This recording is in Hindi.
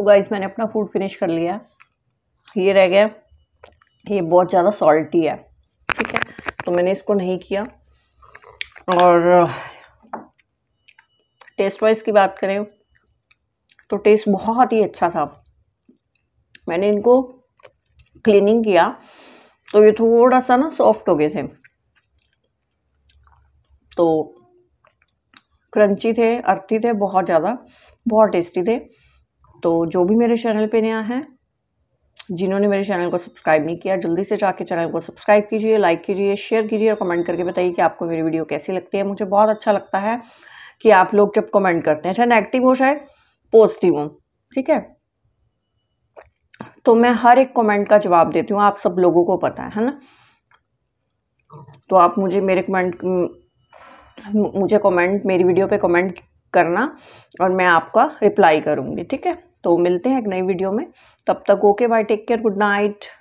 तो गाइज मैंने अपना फूड फिनिश कर लिया ये रह गया ये बहुत ज़्यादा सॉल्टी है ठीक है तो मैंने इसको नहीं किया और टेस्ट वाइज की बात करें तो टेस्ट बहुत ही अच्छा था मैंने इनको क्लीनिंग किया तो ये थोड़ा सा ना सॉफ्ट हो गए थे तो क्रंची थे अर्थी थे बहुत ज़्यादा बहुत टेस्टी थे तो जो भी मेरे चैनल पे नया है जिन्होंने मेरे चैनल को सब्सक्राइब नहीं किया जल्दी से जाके चैनल को सब्सक्राइब कीजिए लाइक कीजिए शेयर कीजिए और कमेंट करके बताइए कि आपको मेरी वीडियो कैसी लगती है मुझे बहुत अच्छा लगता है कि आप लोग जब कमेंट करते हैं चाहे नेगेटिव हो चाहे पॉजिटिव हो ठीक है तो मैं हर एक कमेंट का जवाब देती हूँ आप सब लोगों को पता है है ना तो आप मुझे मेरे कमेंट मुझे कमेंट मेरी वीडियो पे कमेंट करना और मैं आपका रिप्लाई करूँगी ठीक है तो मिलते हैं एक नई वीडियो में तब तक okay bye take care good night